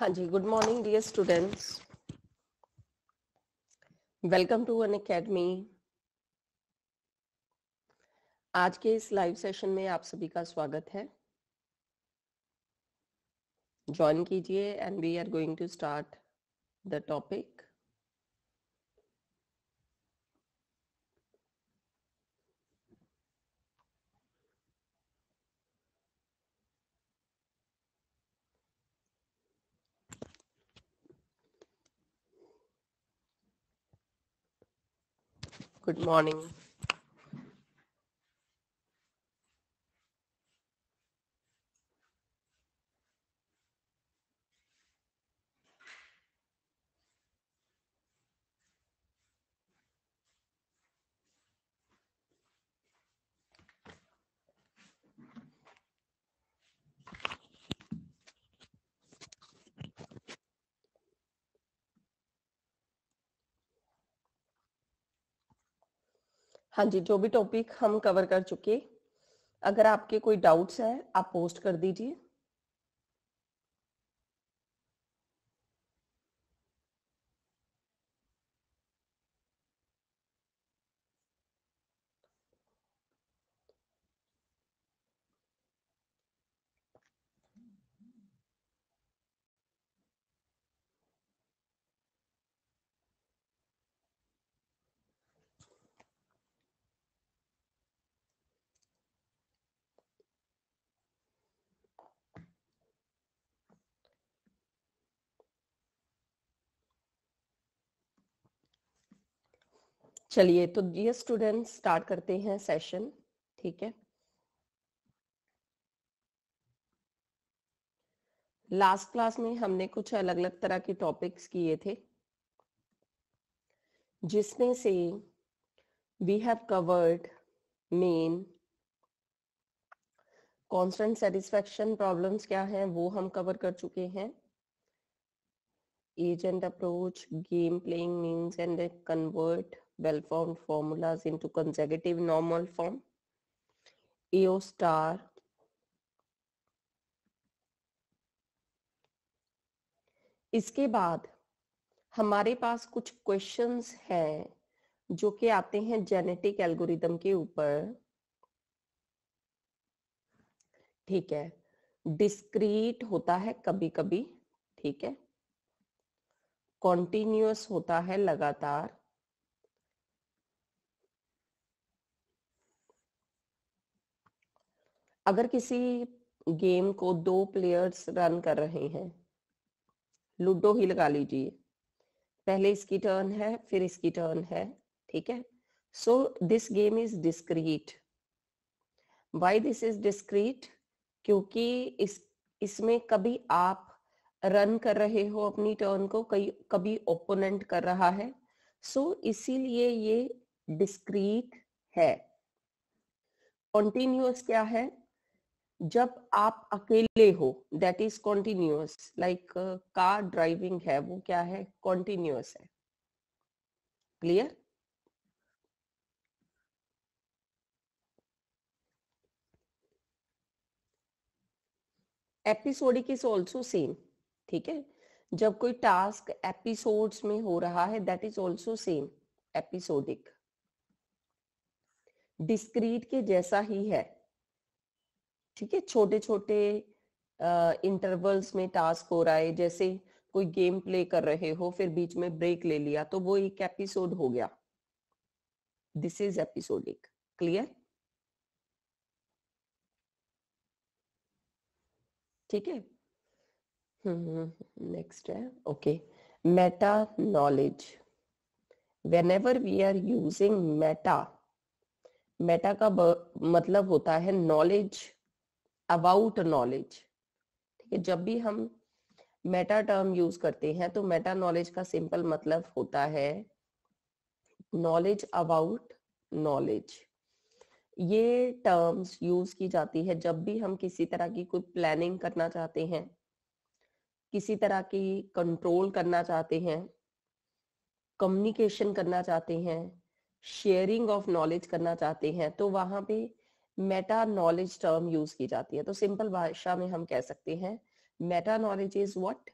हाँ जी good morning dear students welcome to an academy आज के इस लाइव सेशन में आप सभी का स्वागत है ज्वाइन कीजिए and we are going to start the topic Good morning. हाँ जी जो भी टॉपिक हम कवर कर चुके अगर आपके कोई डाउट्स है आप पोस्ट कर दीजिए चलिए तो ये स्टूडेंट स्टार्ट करते हैं सेशन ठीक है लास्ट क्लास में हमने कुछ अलग अलग तरह के टॉपिक्स किए थे जिसमें से we have covered main constant satisfaction problems क्या हैं वो हम कवर कर चुके हैं agent approach game playing means and convert well-formed formulas into consecutive normal form. AO star इसके बाद हमारे पास कुछ क्वेश्चंस हैं जो कि आते हैं जेनेटिक एल्गोरिदम के ऊपर ठीक है डिस्क्रीट होता है कभी कभी ठीक है कॉन्टिन्यूस होता है लगातार अगर किसी गेम को दो प्लेयर्स रन कर रहे हैं लूडो ही लगा लीजिए पहले इसकी टर्न है फिर इसकी टर्न है ठीक है so this game is discrete why this is discrete क्योंकि इस इसमें कभी आप रन कर रहे हो अपनी टर्न को कई कभी ओपोनेंट कर रहा है सो so, इसीलिए ये डिस्क्रीट है कॉन्टिन्यूस क्या है जब आप अकेले हो that is continuous like car driving है वो क्या है कॉन्टिन्यूस है clear episodic is also same ठीक है जब कोई टास्क एपिसोड्स में हो रहा है that is also same episodic discrete के जैसा ही है ठीक है छोटे छोटे इंटरवल्स में टास्क हो रहा है जैसे कोई गेम प्ले कर रहे हो फिर बीच में ब्रेक ले लिया तो वो एक एपिसोड हो गया दिस इज एपिसोडिक क्लियर ठीक है नेक्स्ट हम्म, हम्म, हम्म, है okay meta knowledge whenever we are using meta meta का मतलब होता है नॉलेज अबाउट नॉलेज ठीक है जब भी हम मेटा टर्म यूज करते हैं तो मेटा नॉलेज का सिंपल मतलब होता है नॉलेज अबाउट नॉलेज ये टर्म्स यूज की जाती है जब भी हम किसी तरह की कोई प्लानिंग करना चाहते हैं किसी तरह की कंट्रोल करना चाहते हैं कम्युनिकेशन करना चाहते हैं शेयरिंग ऑफ नॉलेज करना चाहते हैं तो वहां पे मेटा नॉलेज टर्म यूज की जाती है तो सिंपल भाषा में हम कह सकते हैं meta knowledge is what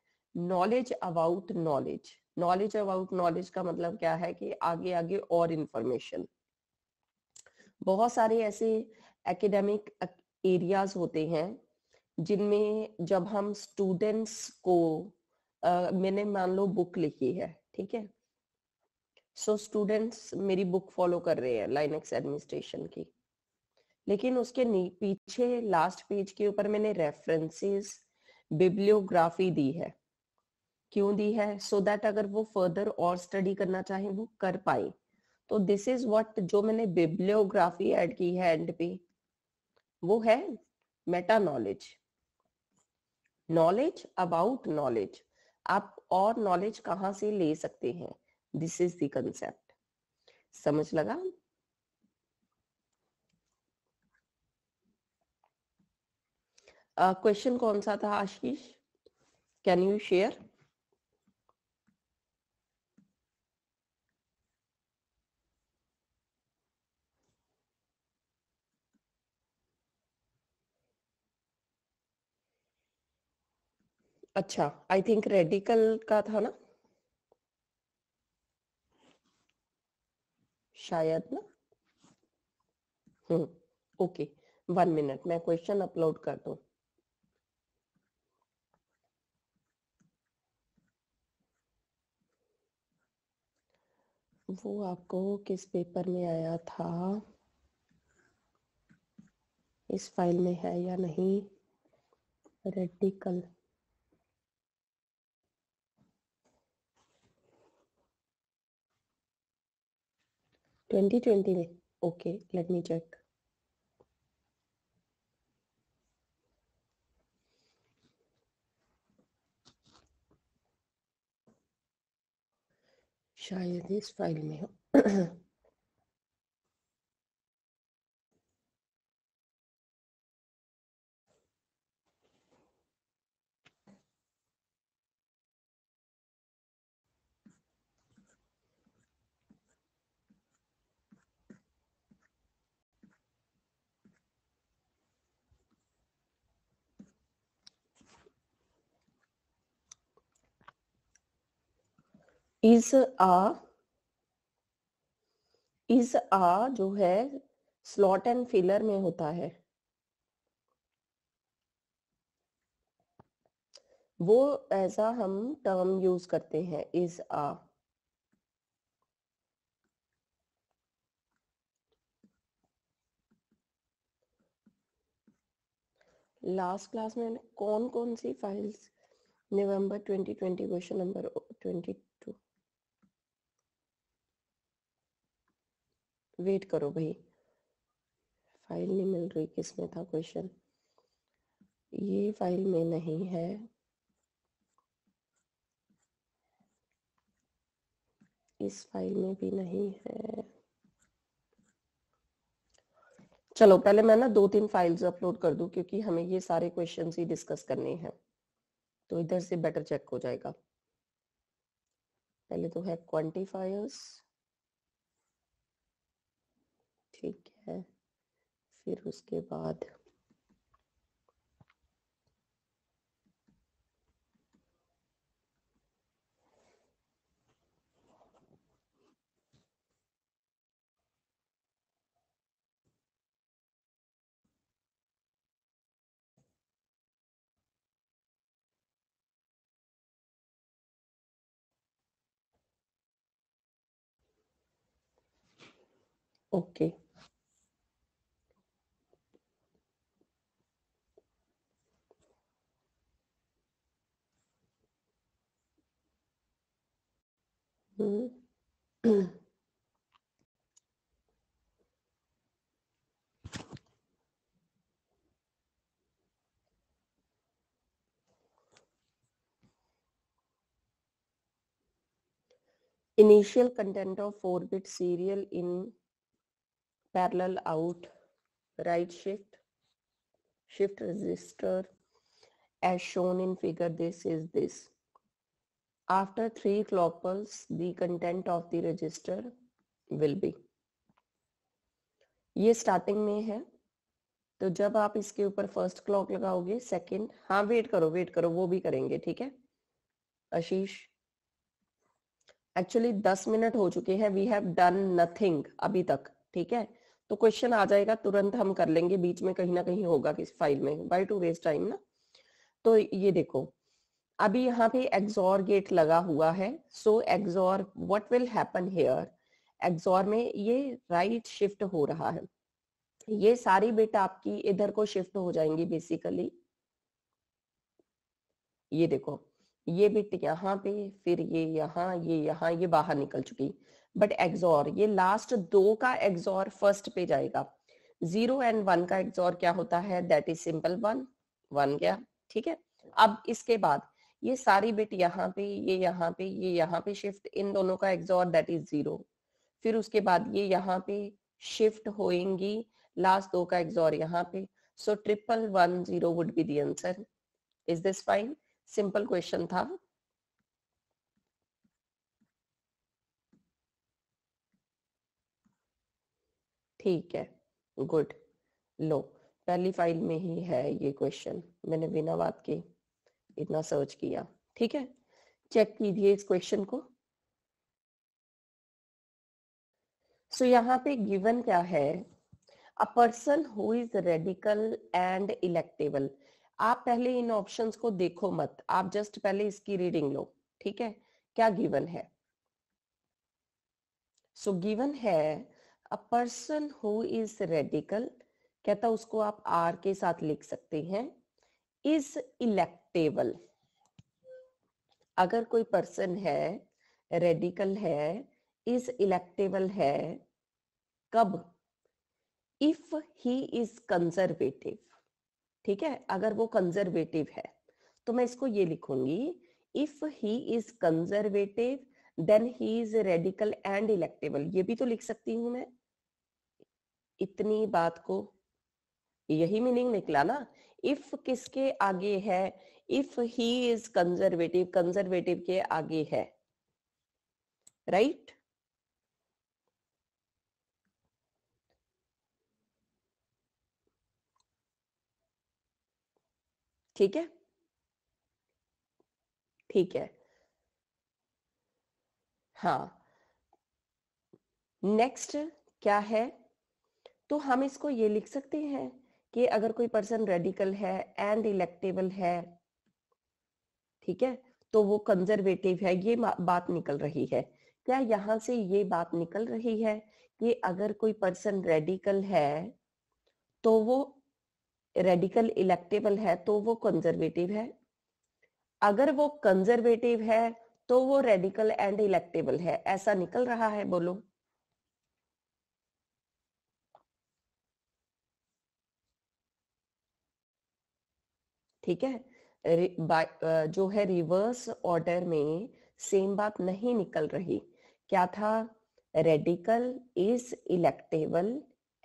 knowledge about knowledge knowledge about knowledge का मतलब क्या है कि आगे आगे और इंफॉर्मेशन बहुत सारे ऐसे एकेडमिक एरियाज होते हैं जिनमें जब हम स्टूडेंट्स को uh, मैंने मान लो बुक लिखी है ठीक है सो so, स्टूडेंट्स मेरी बुक फॉलो कर रहे हैं लाइनेक्स एडमिनिस्ट्रेशन की लेकिन उसके पीछे लास्ट पेज के ऊपर मैंने रेफरेंसेस बिब्लियोग्राफी दी है क्यों दी है सो so दैट अगर वो फर्दर और स्टडी करना चाहे वो कर पाए तो दिस इज व्हाट जो मैंने बिब्लियोग्राफी ऐड की है एंड पे वो है meta knowledge knowledge about knowledge आप और नॉलेज कहां से ले सकते हैं दिस इज दी कंसेप्ट समझ लगा क्वेश्चन uh, कौन सा था आशीष कैन यू शेयर अच्छा आई थिंक रेडिकल का था ना शायद ना हम्म ओके वन मिनट मैं क्वेश्चन अपलोड कर दू वो आपको किस पेपर में आया था इस फाइल में है या नहीं रेडिकल ट्वेंटी ट्वेंटी में okay let me check şayet İsrail mi? Is a is a जो है स्लॉट एंड फिलर में होता है वो ऐसा हम टर्म यूज करते हैं इज आ लास्ट क्लास में कौन कौन सी files November 2020 question number wait करो भाई फाइल नहीं मिल रही किसमें था क्वेश्चन ये फाइल में नहीं है इस फाइल में भी नहीं है चलो पहले मैं ना दो तीन फाइल्स अपलोड कर दूं क्योंकि हमें ये सारे क्वेश्चंस ही डिस्कस करने हैं तो इधर से बेटर चेक हो जाएगा पहले तो है क्वांटिफायर्स ठीक है फिर उसके बाद okay okay. Initial content of 4-bit serial in parallel out, right shift, shift resistor as shown in figure this is this After three clock pulse the content of the register will be. ये starting में है तो जब आप इसके ऊपर first clock लगाओगे second हाँ वेट करो वेट करो वो भी करेंगे ठीक है आशीष एक्चुअली दस मिनट हो चुके हैं वी हैव डन नथिंग अभी तक ठीक है तो क्वेश्चन आ जाएगा तुरंत हम कर लेंगे बीच में कहीं ना कहीं होगा किस फाइल में बाई टू वेस्ट टाइम ना तो ये देखो अभी यहाँ पे एग्जॉर गेट लगा हुआ है so XOR what will happen here XOR में ये राइट right शिफ्ट हो रहा है ये सारी बिट आपकी इधर को शिफ्ट हो जाएंगी बेसिकली ये देखो ये बिट यहाँ पे फिर ये यहाँ ये यहाँ ये बाहर निकल चुकी बट एग्जॉर ये लास्ट दो का एग्जॉर फर्स्ट पे जाएगा जीरो एंड वन का एग्जॉर क्या होता है that is simple one one गया ठीक है अब इसके बाद ये सारी बिट यहाँ पे ये यहाँ पे ये यहाँ पे शिफ्ट इन दोनों का एग्जॉर दैट इज जीरो फिर उसके बाद ये यहाँ पे शिफ्ट होएंगी लास्ट दो का एग्जॉर यहाँ पे so triple one zero would be the answer is this fine simple question था ठीक है गुड लो पहली फाइल में ही है ये क्वेश्चन मैंने बिना बात की इतना सर्च किया ठीक है चेक कीजिए इस क्वेश्चन को सो so, यहाँ पे गिवन क्या है a person who is radical and electable आप पहले इन ऑप्शंस को देखो मत आप जस्ट पहले इसकी रीडिंग लो ठीक है क्या गिवन है सो so, गिवन है a person who is radical कहता उसको आप आर के साथ लिख सकते हैं इज इलेक्टेबल अगर कोई पर्सन है रेडिकल है इज इलेक्टेबल है कब इफ ही इज कंजर्वेटिव ठीक है अगर वो कंजर्वेटिव है तो मैं इसको ये लिखूंगी if he is conservative then he is radical and electable ये भी तो लिख सकती हूं मैं इतनी बात को यही मीनिंग निकला ना इफ किसके आगे है if he is conservative conservative के आगे है राइट right? ठीक है ठीक है हाँ नेक्स्ट क्या है तो हम इसको ये लिख सकते हैं कि अगर कोई पर्सन रेडिकल है एंड इलेक्टेबल है ठीक है तो वो कंजर्वेटिव है ये बात निकल रही है क्या यहां से ये बात निकल रही है कि अगर कोई पर्सन रेडिकल है तो वो रेडिकल इलेक्टेबल है तो वो कंजर्वेटिव है अगर वो कंजर्वेटिव है तो वो रेडिकल एंड इलेक्टेबल है ऐसा निकल रहा है बोलो ठीक है जो है रिवर्स ऑर्डर में सेम बात नहीं निकल रही क्या था radical is electable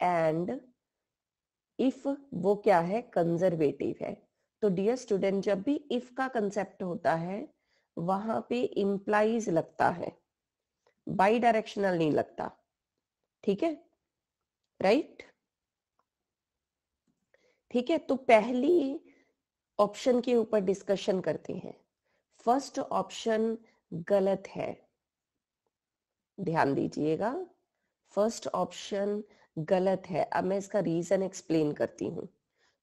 and if वो क्या है कंजर्वेटिव है तो डियर स्टूडेंट जब भी इफ का कंसेप्ट होता है वहां पे इम्प्लाइज लगता है बाई डायरेक्शनल नहीं लगता ठीक है राइट ठीक है तो पहली ऑप्शन के ऊपर डिस्कशन करते हैं फर्स्ट ऑप्शन गलत है ध्यान दीजिएगा फर्स्ट ऑप्शन गलत है अब मैं इसका रीजन एक्सप्लेन करती हूं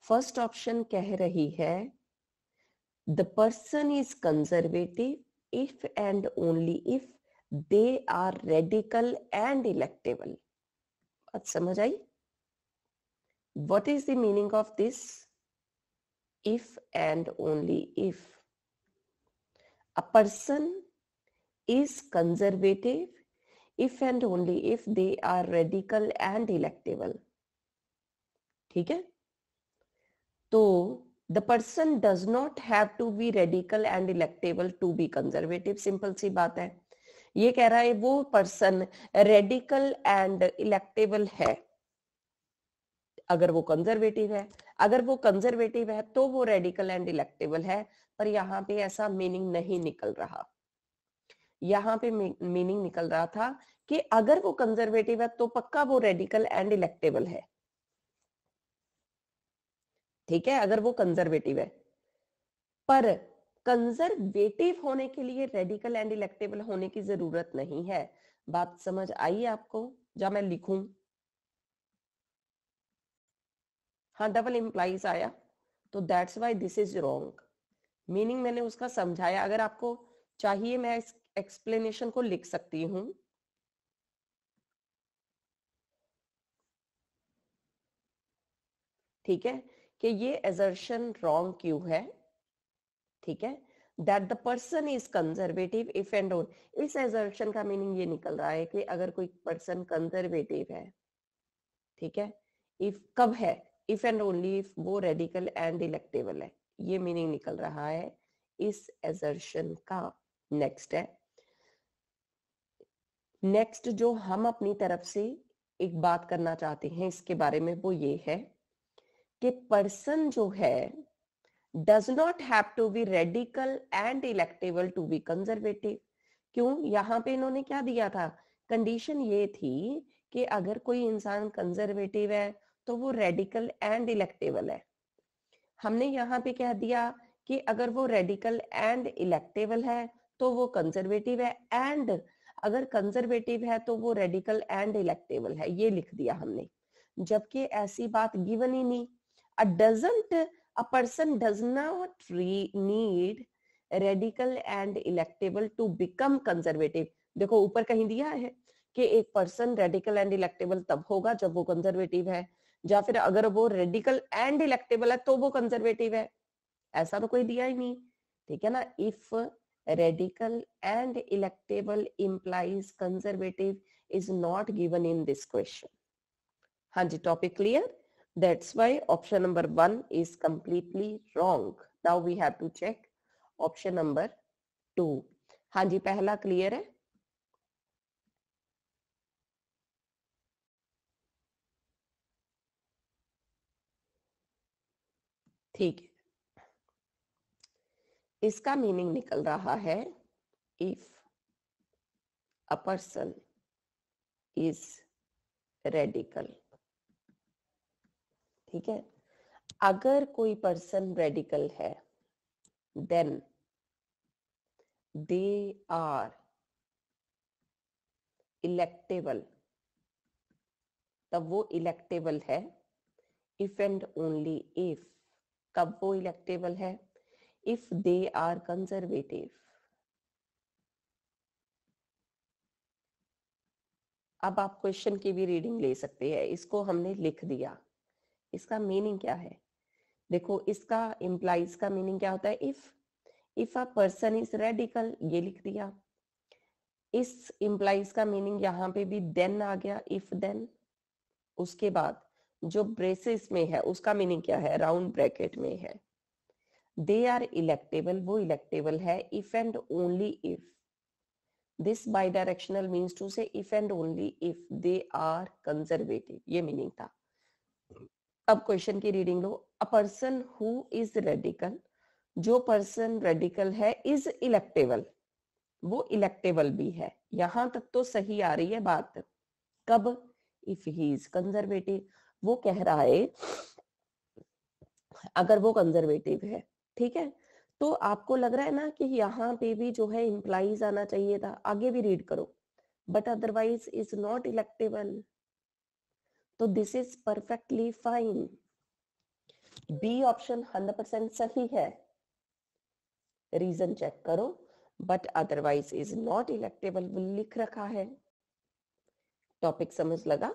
फर्स्ट ऑप्शन कह रही है the person is conservative if and only if they are radical and electable समझ आई what is the meaning of this if and only if a person is conservative if and only if they are radical and electable ठीक है तो the person does not have to be radical and electable to be conservative simple सी बात है ये कह रहा है वो पर्सन रेडिकल एंड इलेक्टेबल है अगर वो कंजर्वेटिव है अगर वो कंजर्वेटिव है तो वो रेडिकल एंड इलेक्टेबल है पर यहाँ पे ऐसा मीनिंग नहीं निकल रहा यहाँ पे मीनिंग निकल रहा था कि अगर वो कंजर्वेटिव है तो पक्का वो रेडिकल एंड इलेक्टेबल है ठीक है अगर वो कंजर्वेटिव है पर कंजर्वेटिव होने के लिए रेडिकल एंड इलेक्टेबल होने की जरूरत नहीं है बात समझ आई आपको जब मैं लिखूं हाँ डबल इम्प्लाइज आया तो that's why this is wrong meaning मैंने उसका समझाया अगर आपको चाहिए मैं इस एक्सप्लेनेशन को लिख सकती हूँ ठीक है कि ये एजर्शन रॉन्ग क्यों है ठीक है that the person is conservative if and only इस एजर्शन का मीनिंग ये निकल रहा है कि अगर कोई पर्सन कंजर्वेटिव है ठीक है इफ कब है इफ एंड ओनली इफ वो रेडिकल एंड इलेक्टेबल है ये मीनिंग निकल रहा है इस एजर्शन का नेक्स्ट है नेक्स्ट जो हम अपनी तरफ से एक बात करना चाहते हैं इसके बारे में वो ये है कि पर्सन जो है does not have to be radical and electable to be conservative क्यों यहाँ पे इन्होंने क्या दिया था कंडीशन ये थी कि अगर कोई इंसान कंजर्वेटिव है तो वो रेडिकल एंड इलेक्टेबल है हमने यहाँ पे कह दिया कि अगर वो रेडिकल एंड इलेक्टेबल है तो वो कंजर्वेटिव है एंड अगर कंजर्वेटिव है तो वो रेडिकल एंड इलेक्टेबल है ये लिख दिया हमने जबकि ऐसी बात गिवन ही नहीं a doesn't a person does not need radical and electable to become conservative देखो ऊपर कहीं दिया है कि एक पर्सन रेडिकल एंड इलेक्टेबल तब होगा जब वो कंजर्वेटिव है या फिर अगर वो रेडिकल एंड इलेक्टेबल है तो वो कंजर्वेटिव है ऐसा तो कोई दिया ही नहीं ठीक है ना if radical and electable implies conservative is not given in this question हाँ जी topic clear that's why option number one is completely wrong now we have to check option number two हाँ जी पहला क्लियर है ठीक है इसका meaning निकल रहा है if a person is radical ठीक है अगर कोई पर्सन रेडिकल है देन दे आर इलेक्टेबल तब वो इलेक्टेबल है इफ एंड ओनली इफ कब वो इलेक्टेबल है इफ दे आर कंजर्वेटिव अब आप क्वेश्चन की भी रीडिंग ले सकते हैं इसको हमने लिख दिया इसका मीनिंग क्या है देखो इसका इम्प्लाइज का मीनिंग क्या होता है if if a person is radical ये लिख दिया इस इम्प्लाइज का मीनिंग यहां पे भी देन आ गया इफ देन उसके बाद जो ब्रेसेस में है उसका मीनिंग क्या है राउंड ब्रैकेट में है दे आर इलेक्टेबल वो इलेक्टेबल है if and only if this bidirectional means to say if and only if they are conservative ये मीनिंग था अब क्वेश्चन की रीडिंग लो a person who is radical जो पर्सन रेडिकल है is electable वो इलेक्टेबल भी है यहां तक तो सही आ रही है बात कब इफ ही इज कंजर्वेटिव वो कह रहा है अगर वो कंजर्वेटिव है ठीक है तो आपको लग रहा है ना कि यहाँ पे भी जो है इम्प्लाईज आना चाहिए था आगे भी रीड करो but otherwise is not electable तो this is perfectly fine B option hundred percent सही है रीजन चेक करो but otherwise is not electable लिख रखा है टॉपिक समझ लगा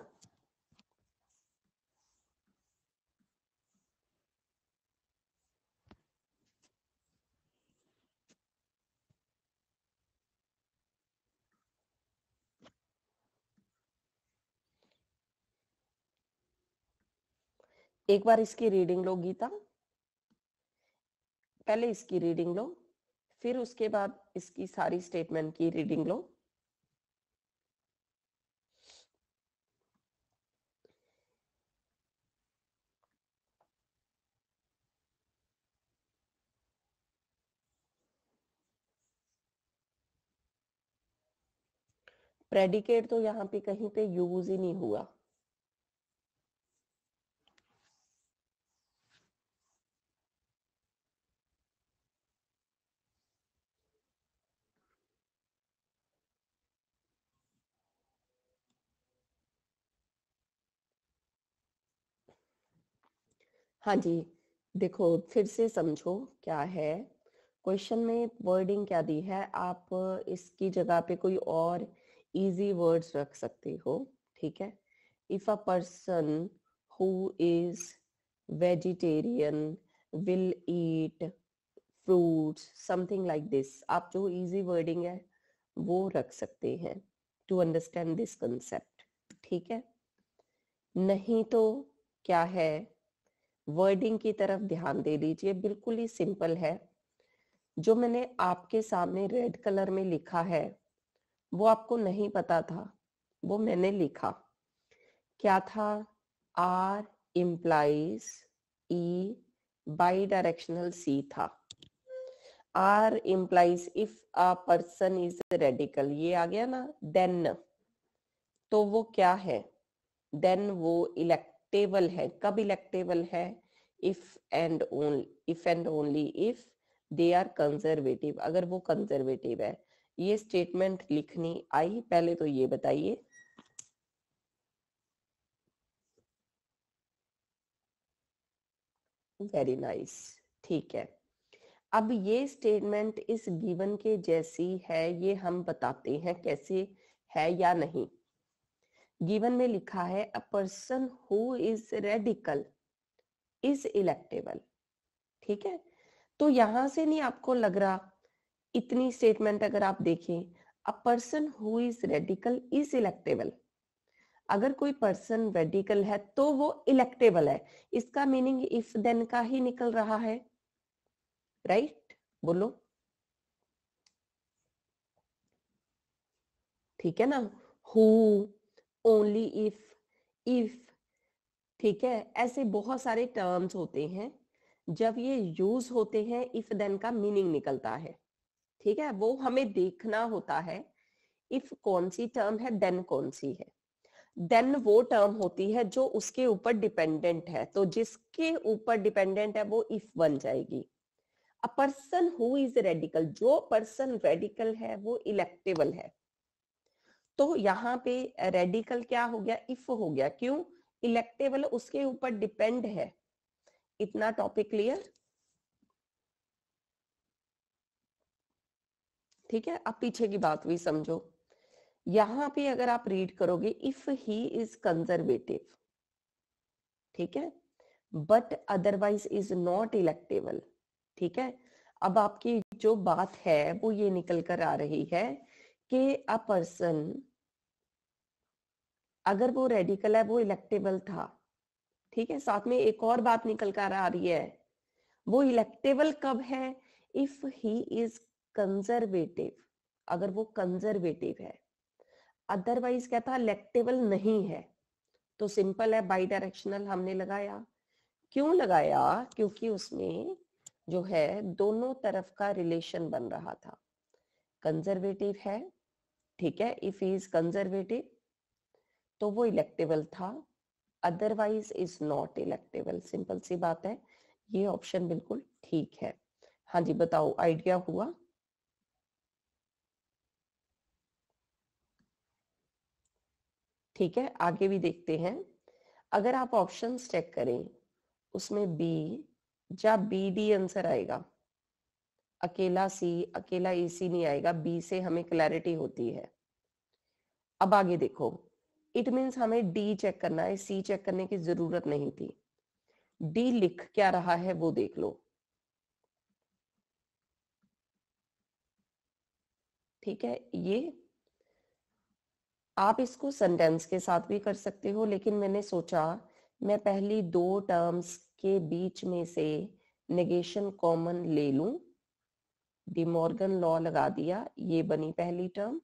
एक बार इसकी रीडिंग लो गीता पहले इसकी रीडिंग लो फिर उसके बाद इसकी सारी स्टेटमेंट की रीडिंग लो प्रेडिकेट तो यहां पे कहीं पे यूज ही नहीं हुआ हाँ जी देखो फिर से समझो क्या है क्वेश्चन में वर्डिंग क्या दी है आप इसकी जगह पे कोई और इजी वर्ड्स रख सकते हो ठीक है if a person who is vegetarian will eat fruits something like this आप जो इजी वर्डिंग है वो रख सकते हैं टू अंडरस्टैंड दिस कंसेप्ट ठीक है नहीं तो क्या है वर्डिंग की तरफ ध्यान दे दीजिए बिल्कुल ही सिंपल है जो मैंने आपके सामने रेड कलर में लिखा है वो आपको नहीं पता था वो मैंने लिखा क्या था R implies E bidirectional C था R implies if a person is radical ये आ गया ना देन तो वो क्या है देन वो इलेक्ट इलेक्टेबल है कब इलेक्टेबल है if and only if and only if they are conservative अगर वो कंजर्वेटिव है ये स्टेटमेंट लिखनी आई पहले तो ये बताइए वेरी नाइस ठीक है अब ये स्टेटमेंट इस गिवन के जैसी है ये हम बताते हैं कैसे है या नहीं गिवन में लिखा है a person who is radical is electable ठीक है तो यहां से नहीं आपको लग रहा इतनी स्टेटमेंट अगर आप देखें a person who is radical is electable अगर कोई पर्सन रेडिकल है तो वो इलेक्टेबल है इसका मीनिंग इफ देन का ही निकल रहा है राइट right? बोलो ठीक है ना हु ओनली इफ इफ ठीक है ऐसे बहुत सारे टर्म्स होते हैं जब ये यूज होते हैं इफ देन का मीनिंग निकलता है ठीक है वो हमें देखना होता है इफ कौन सी टर्म है देन कौन सी है देन वो टर्म होती है जो उसके ऊपर डिपेंडेंट है तो जिसके ऊपर डिपेंडेंट है वो इफ बन जाएगी a person who is radical जो पर्सन रेडिकल है वो इलेक्टेबल है तो यहाँ पे रेडिकल क्या हो गया इफ हो गया क्यों इलेक्टेबल उसके ऊपर डिपेंड है इतना टॉपिक क्लियर ठीक है अब पीछे की बात भी समझो यहां पे अगर आप रीड करोगे इफ ही इज कंजर्वेटिव ठीक है but otherwise is not electable ठीक है अब आपकी जो बात है वो ये निकल कर आ रही है कि अ पर्सन अगर वो रेडिकल है वो इलेक्टेबल था ठीक है साथ में एक और बात निकल कर आ रही है वो इलेक्टेबल कब है इफ ही इज कंजर्वेटिव अगर वो कंजर्वेटिव है अदरवाइज क्या था इलेक्टेबल नहीं है तो सिंपल है बाई डायरेक्शनल हमने लगाया क्यों लगाया क्योंकि उसमें जो है दोनों तरफ का रिलेशन बन रहा था कंजर्वेटिव है ठीक है इफ इज कंजर्वेटिव तो वो इलेक्टेबल था otherwise is not electable simple सी बात है ये ऑप्शन बिल्कुल ठीक है हाँ जी बताओ आइडिया हुआ ठीक है आगे भी देखते हैं अगर आप ऑप्शन चेक करें उसमें बी या बी डी आंसर आएगा अकेला सी अकेला ए सी नहीं आएगा बी से हमें क्लैरिटी होती है अब आगे देखो इट मीन्स हमें डी चेक करना है सी चेक करने की जरूरत नहीं थी डी लिख क्या रहा है वो देख लो ठीक है ये आप इसको सेंटेंस के साथ भी कर सकते हो लेकिन मैंने सोचा मैं पहली दो टर्म्स के बीच में से नेगेशन कॉमन ले लूं डिमोर्गन लॉ लगा दिया ये बनी पहली टर्म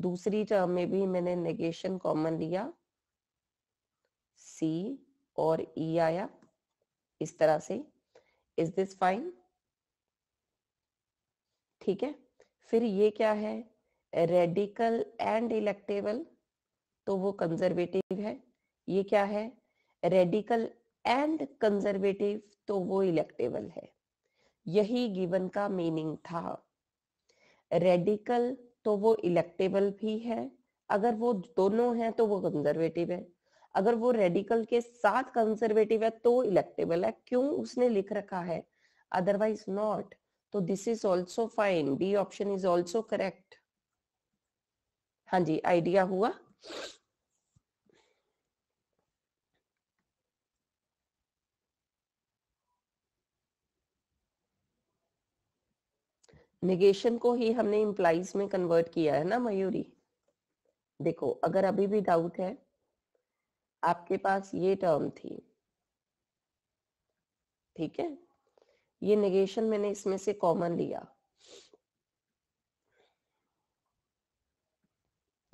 दूसरी टर्म में भी मैंने नेगेशन कॉमन लिया सी और ई e आया इस तरह से इज दिस फाइन ठीक है फिर ये क्या है रेडिकल एंड इलेक्टेबल तो वो कंजर्वेटिव है ये क्या है रेडिकल एंड कंजर्वेटिव तो वो इलेक्टेबल है यही गिवन का मीनिंग था रेडिकल तो वो इलेक्टेबल भी है अगर वो दोनों है तो वो कंजर्वेटिव है अगर वो रेडिकल के साथ कंजर्वेटिव है तो इलेक्टेबल है क्यों उसने लिख रखा है अदरवाइज नॉट तो this is also fine B option is also correct हाँ जी आइडिया हुआ निगेशन को ही हमने इम्प्लाइज में कन्वर्ट किया है ना मयूरी देखो अगर अभी भी डाउट है आपके पास ये टर्म थी ठीक है ये नेगेशन मैंने इसमें से कॉमन लिया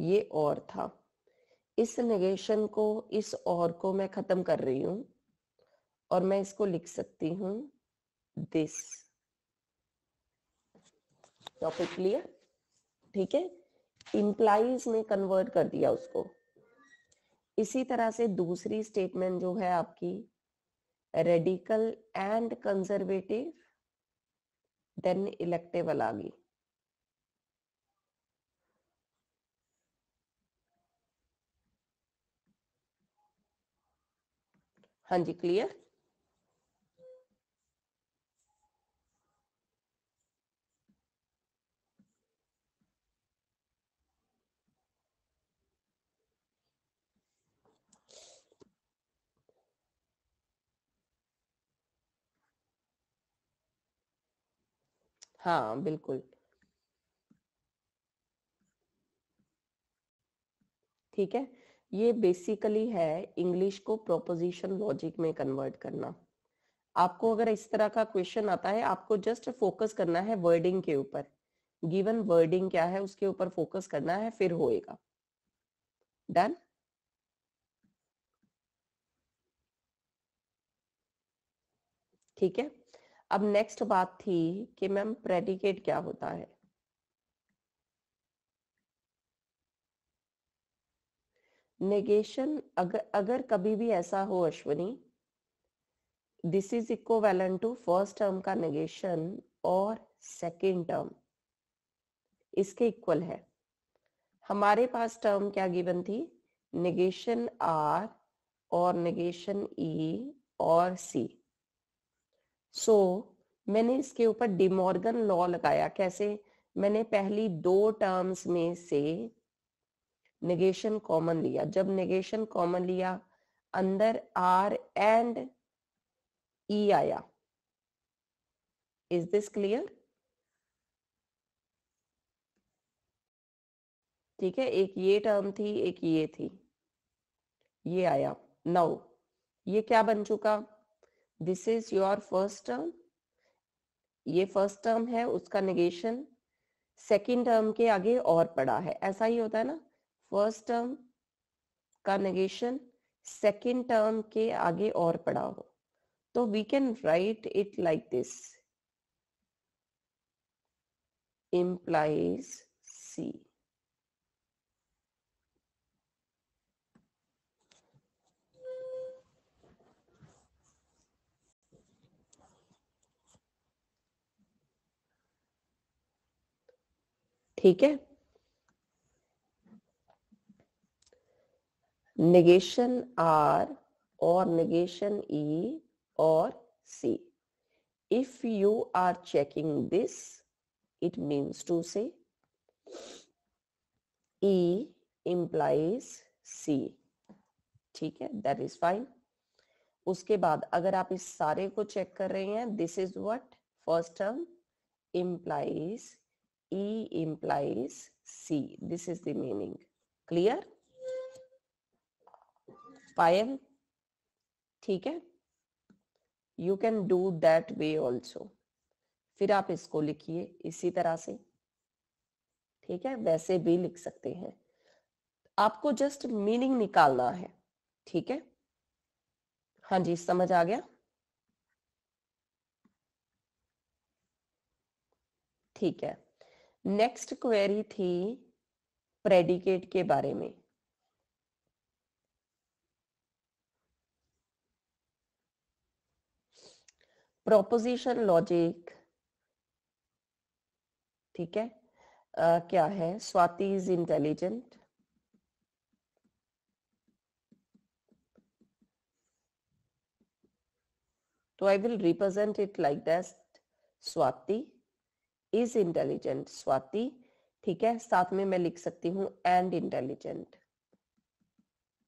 ये और था इस नेगेशन को इस और को मैं खत्म कर रही हूं और मैं इसको लिख सकती हूं दिस टॉपिक क्लियर ठीक है इम्प्लाइज ने कन्वर्ट कर दिया उसको इसी तरह से दूसरी स्टेटमेंट जो है आपकी radical and conservative then electable आ गई हाँ जी क्लियर हाँ बिल्कुल ठीक है ये बेसिकली है इंग्लिश को प्रोपोजिशन लॉजिक में कन्वर्ट करना आपको अगर इस तरह का क्वेश्चन आता है आपको जस्ट फोकस करना है वर्डिंग के ऊपर गिवन वर्डिंग क्या है उसके ऊपर फोकस करना है फिर होएगा डन ठीक है अब नेक्स्ट बात थी कि मैम प्रेडिकेट क्या होता है नेगेशन अगर अगर कभी भी ऐसा हो Ashwani this is equal to first term का नेगेशन और सेकेंड टर्म इसके इक्वल है हमारे पास टर्म क्या गिवन थी नेगेशन आर और नेगेशन ई e और सी सो so, मैंने इसके ऊपर डिमोर्गन लॉ लगाया कैसे मैंने पहली दो टर्म्स में से नेगेशन कॉमन लिया जब नेगेशन कॉमन लिया अंदर आर एंड ई आया इज दिस क्लियर ठीक है एक ये टर्म थी एक ये थी ये आया नौ ये क्या बन चुका this is your first term ये फर्स्ट टर्म है उसका नेगेशन सेकेंड टर्म के आगे और पड़ा है ऐसा ही होता है ना फर्स्ट टर्म का निगेशन सेकेंड टर्म के आगे और पड़ा हो तो we can write it like this implies C ठीक है नेगेशन आर और नेगेशन ई e और C if you are checking this it means to say E implies C ठीक है दैट इज फाइन उसके बाद अगर आप इस सारे को चेक कर रहे हैं this is what first term implies E implies C. This is the meaning. Clear? Payal? ठीक है you can do that way also फिर आप इसको लिखिए इसी तरह से ठीक है वैसे भी लिख सकते हैं आपको जस्ट मीनिंग निकालना है ठीक है हाँ जी समझ आ गया ठीक है नेक्स्ट क्वेरी थी प्रेडिकेट के बारे में प्रोपोजिशन लॉजिक ठीक है आ, क्या है स्वाति इज इंटेलिजेंट तो I will represent it like that Swati is intelligent Swati ठीक है साथ में मैं लिख सकती हूँ एंड इंटेलिजेंट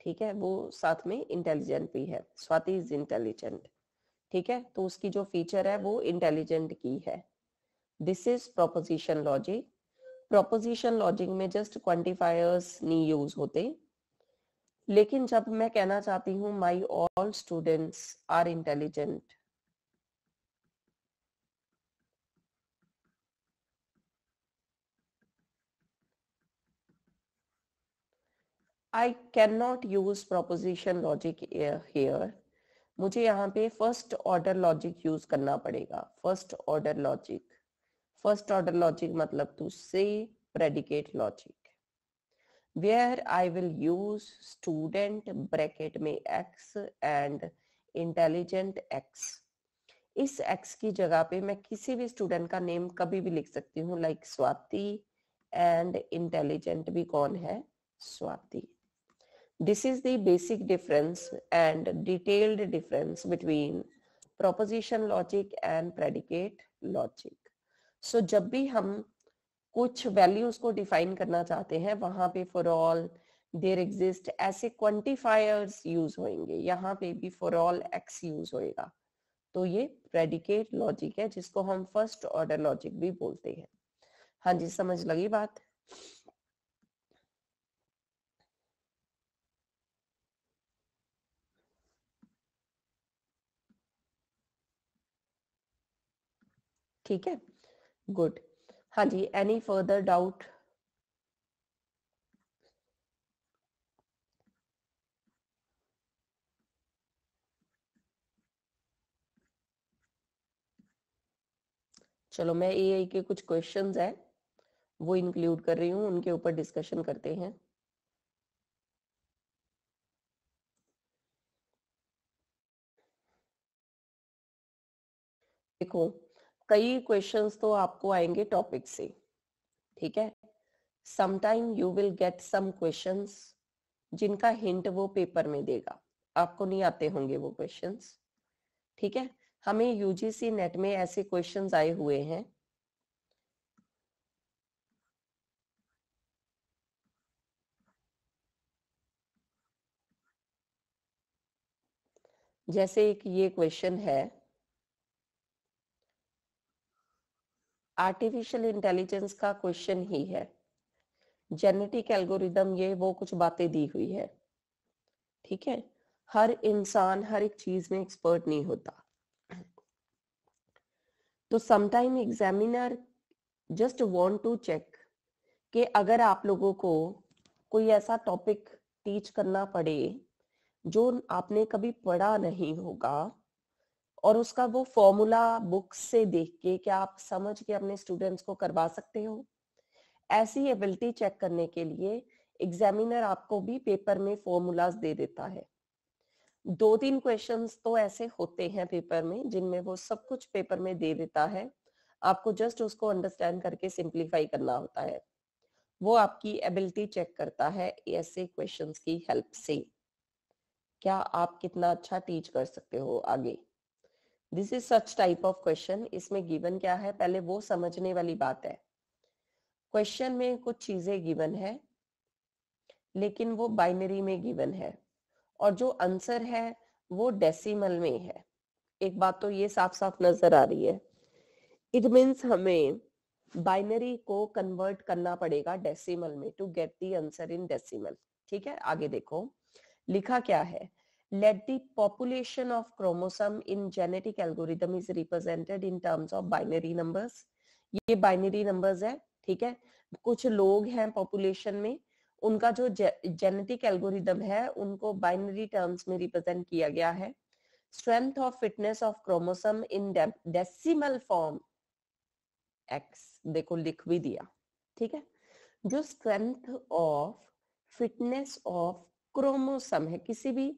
ठीक है वो साथ में इंटेलिजेंट भी है स्वाति इज इंटेलिजेंट ठीक है तो उसकी जो फीचर है वो इंटेलिजेंट की है this is proposition logic proposition logic में जस्ट क्वांटिफायर्स नहीं यूज होते लेकिन जब मैं कहना चाहती हूँ my all students are intelligent I can not use proposition logic here मुझे यहाँ पे फर्स्ट ऑर्डर लॉजिक यूज करना पड़ेगा first order logic first order logic मतलब to say predicate logic where I will use student bracket में x and intelligent x इस x की जगह पे मैं किसी भी स्टूडेंट का नेम कभी भी लिख सकती हूँ लाइक स्वाति एंड इंटेलिजेंट भी कौन है Swati This is the basic difference and detailed difference between proposition logic and predicate logic. So jab bhi hum कुछ वैल्यूज को डिफाइन करना चाहते हैं वहां पे फॉर ऑल देर एग्जिस्ट ऐसे क्वांटिफायर्स यूज होंगे यहाँ पे भी फॉर ऑल एक्स यूज होएगा तो ये प्रेडिकेट लॉजिक है जिसको हम फर्स्ट ऑर्डर लॉजिक भी बोलते हैं हाँ जी समझ लगी बात ठीक है गुड हाँ जी एनी फर्दर डाउट चलो मैं ए के कुछ क्वेश्चंस है वो इंक्लूड कर रही हूँ उनके ऊपर डिस्कशन करते हैं देखो कई क्वेश्चंस तो आपको आएंगे टॉपिक से ठीक है sometime you will get some questions जिनका हिंट वो पेपर में देगा आपको नहीं आते होंगे वो क्वेश्चंस ठीक है हमें यूजीसी नेट में ऐसे क्वेश्चंस आए हुए हैं जैसे एक ये क्वेश्चन है आर्टिफिशियल इंटेलिजेंस का क्वेश्चन ही है जेनेटिक एल्गोरिदम ये वो कुछ बातें दी हुई है ठीक है हर इंसान हर एक चीज में एक्सपर्ट नहीं होता तो sometime examiner just want to check कि अगर आप लोगों को कोई ऐसा टॉपिक टीच करना पड़े जो आपने कभी पढ़ा नहीं होगा और उसका वो फॉर्मूला बुक से देख के क्या आप समझ के अपने स्टूडेंट्स को करवा सकते हो ऐसी एबिलिटी चेक करने के लिए एग्जामिनर आपको भी पेपर में फॉर्मूलाज दे देता है दो तीन क्वेश्चंस तो ऐसे होते हैं पेपर में जिनमें वो सब कुछ पेपर में दे देता है आपको जस्ट उसको अंडरस्टैंड करके सिंप्लीफाई करना होता है वो आपकी एबिलिटी चेक करता है ऐसे क्वेश्चंस की हेल्प से क्या आप कितना अच्छा टीच कर सकते हो आगे this is such type of question इसमें गिवन क्या है पहले वो समझने वाली बात है क्वेश्चन में कुछ चीजें गिवन है लेकिन वो बाइनरी में गिवन है और जो आंसर है वो डेसिमल में है एक बात तो ये साफ साफ नजर आ रही है इट मीन्स हमें बाइनरी को कन्वर्ट करना पड़ेगा डेसिमल में to get the answer in decimal ठीक है आगे देखो लिखा क्या है let the population of chromosome in genetic algorithm is represented in terms of binary numbers ये binary numbers है ठीक है कुछ लोग हैं population में उनका जो जेनेटिक एल्गोरिदम है उनको बाइनरी टर्म्स में रिप्रेजेंट किया गया है strength of fitness of chromosome in decimal form X देखो लिख भी दिया ठीक है जो strength of fitness of chromosome है किसी भी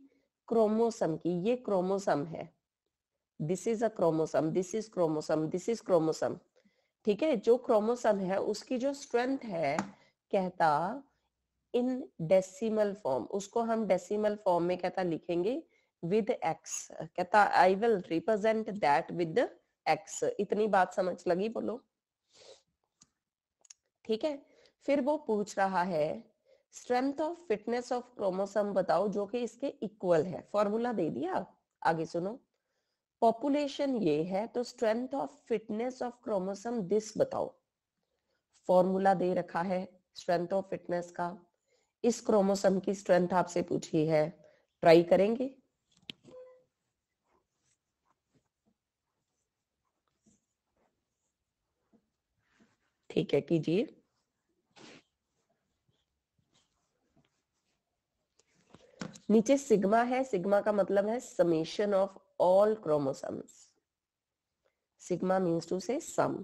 क्रोमोसम की ये क्रोमोसम है this is a chromosome this is chromosome this is chromosome ठीक है जो क्रोमोसम है उसकी जो स्ट्रेंथ है कहता इन डेसिमल फॉर्म उसको हम डेसिमल फॉर्म में कहता लिखेंगे विद एक्स कहता I will represent that with X इतनी बात समझ लगी बोलो ठीक है फिर वो पूछ रहा है strength of fitness of chromosome बताओ जो कि इसके इक्वल है फॉर्मूला दे दिया आगे सुनो पॉपुलेशन ये है तो strength of fitness of chromosome this बताओ फॉर्मूला दे रखा है स्ट्रेंथ ऑफ फिटनेस का इस क्रोमोसोम की स्ट्रेंथ आपसे पूछी है ट्राई करेंगे ठीक है कीजिए नीचे सिग्मा है सिग्मा का मतलब है summation of all chromosomes sigma means to say sum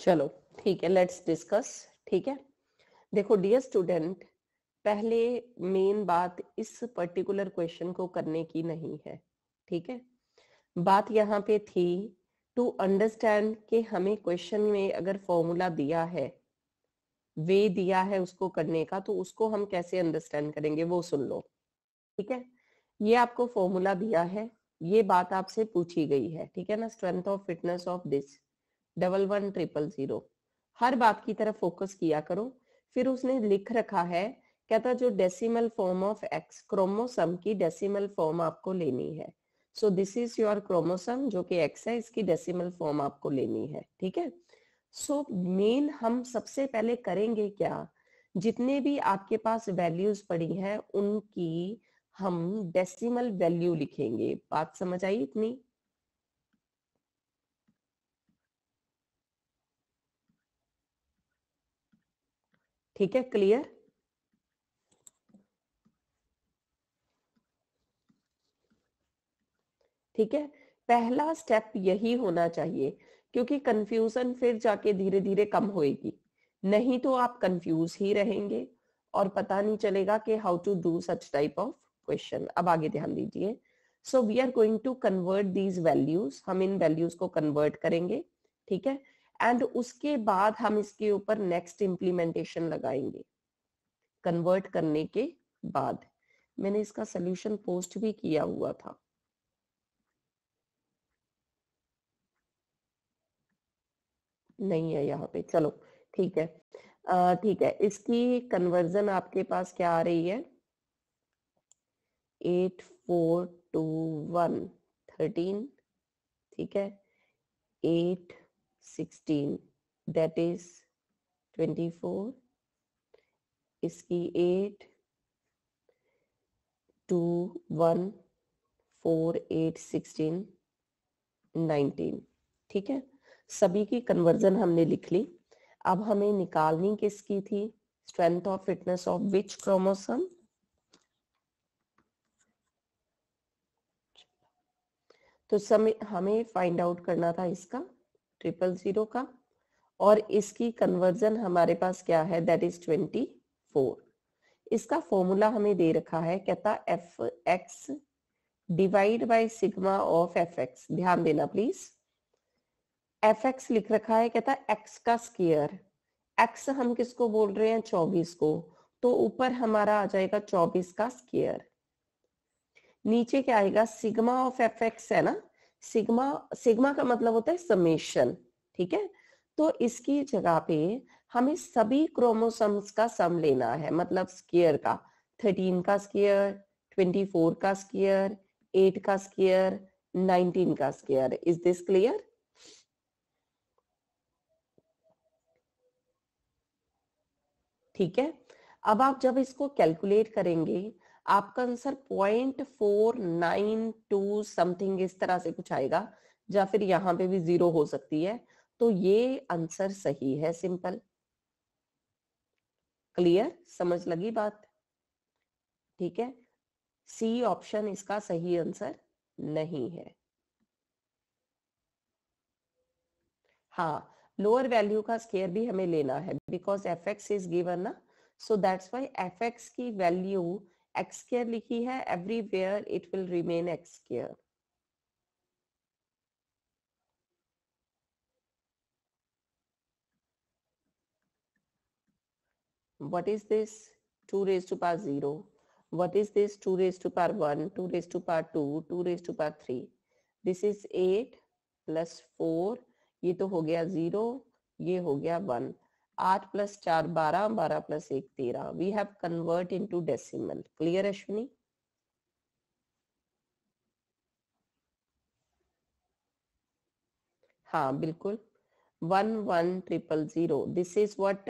चलो ठीक है लेट्स डिस्कस ठीक है देखो डियर स्टूडेंट पहले मेन बात इस पर्टिकुलर क्वेश्चन को करने की नहीं है ठीक है बात यहाँ पे थी टू अंडरस्टैंड कि हमें क्वेश्चन में अगर फॉर्मूला दिया है वे दिया है उसको करने का तो उसको हम कैसे अंडरस्टैंड करेंगे वो सुन लो ठीक है ये आपको फॉर्मूला दिया है ये बात आपसे पूछी गई है ठीक है ना strength of fitness of this double one triple zero हर बात की तरफ फोकस किया करो फिर उसने लिख रखा है कहता जो decimal form of X chromosome की डेसिमल फॉर्म आपको लेनी है so this is your chromosome जो कि एक्स है इसकी डेसिमल फॉर्म आपको लेनी है ठीक है सो so, मेन हम सबसे पहले करेंगे क्या जितने भी आपके पास वैल्यूज पड़ी हैं उनकी हम डेसिमल वैल्यू लिखेंगे बात समझ आई इतनी ठीक है क्लियर ठीक है पहला स्टेप यही होना चाहिए क्योंकि कंफ्यूजन फिर जाके धीरे धीरे कम होएगी नहीं तो आप कंफ्यूज ही रहेंगे और पता नहीं चलेगा कि how to do such type of question अब आगे ध्यान दीजिए so we are going to convert these values हम इन वैल्यूज को कन्वर्ट करेंगे ठीक है एंड उसके बाद हम इसके ऊपर नेक्स्ट इम्प्लीमेंटेशन लगाएंगे कन्वर्ट करने के बाद मैंने इसका सोल्यूशन पोस्ट भी किया हुआ था नहीं है यहाँ पे चलो ठीक है ठीक है इसकी कन्वर्जन आपके पास क्या आ रही है eight four two one thirteen ठीक है eight that is twenty four इसकी eight two one four eight sixteen nineteen ठीक है सभी की कन्वर्जन हमने लिख ली अब हमें निकालनी किसकी थी strength of fitness of which chromosome तो समय हमें फाइंड आउट करना था इसका ट्रिपल जीरो का और इसकी कन्वर्जन हमारे पास क्या है दैट इज ट्वेंटी फोर इसका फॉर्मूला हमें दे रखा है कहता F X divide by sigma of F X ध्यान देना प्लीज एफ एक्स लिख रखा है कहता एक्स का स्केयर एक्स हम किसको बोल रहे हैं चौबीस को तो ऊपर हमारा आ जाएगा चौबीस का स्केयर नीचे क्या आएगा सिग्मा ऑफ एफ एक्स है ना सिग्मा सिग्मा का मतलब होता है समेशन ठीक है तो इसकी जगह पे हमें सभी क्रोमोसोम्स का सम लेना है मतलब स्केयर का थर्टीन का स्केयर ट्वेंटी फोर का स्केयर एट का स्केयर नाइनटीन का स्केयर इज दिस क्लियर ठीक है अब आप जब इसको कैलकुलेट करेंगे आपका answer point four nine two something इस तरह से कुछ आएगा या फिर यहाँ पे भी जीरो हो सकती है तो ये आंसर सही है सिंपल क्लियर समझ लगी बात ठीक है सी ऑप्शन इसका सही आंसर नहीं है हाँ लोअर वैल्यू का स्केयर भी हमें लेना है because F X is given ना so that's why F X की वैल्यू एक्स केयर लिखी है everywhere it will remain X square what is this two raise to power zero what is this two raise to power one two raise to power two two raise to power three this is eight plus four ये तो हो गया zero ये हो गया one आठ plus चार बारह बारह प्लस एक तेरह we have convert into decimal clear Ashwini हाँ बिल्कुल one one triple zero this is what